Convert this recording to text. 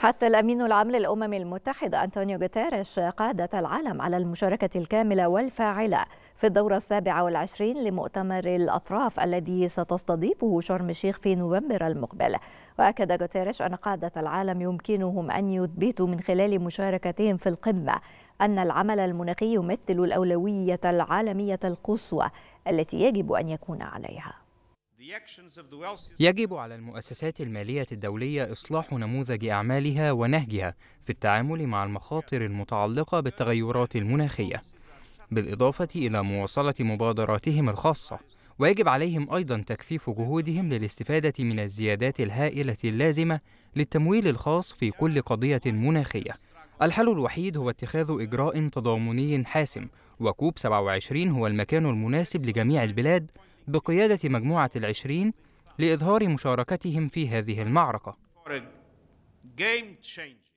حث الأمين العام للأمم المتحدة أنطونيو غوتيريش قادة العالم على المشاركة الكاملة والفاعلة في الدورة السابعة والعشرين لمؤتمر الأطراف الذي ستستضيفه شرم الشيخ في نوفمبر المقبل وأكد غوتيريش أن قادة العالم يمكنهم أن يثبتوا من خلال مشاركتهم في القمة أن العمل المناخي يمثل الأولوية العالمية القصوى التي يجب أن يكون عليها يجب على المؤسسات المالية الدولية إصلاح نموذج أعمالها ونهجها في التعامل مع المخاطر المتعلقة بالتغيرات المناخية، بالإضافة إلى مواصلة مبادراتهم الخاصة، ويجب عليهم أيضا تكثيف جهودهم للاستفادة من الزيادات الهائلة اللازمة للتمويل الخاص في كل قضية مناخية. الحل الوحيد هو اتخاذ إجراء تضامني حاسم، وكوب 27 هو المكان المناسب لجميع البلاد بقيادة مجموعة العشرين لإظهار مشاركتهم في هذه المعركة.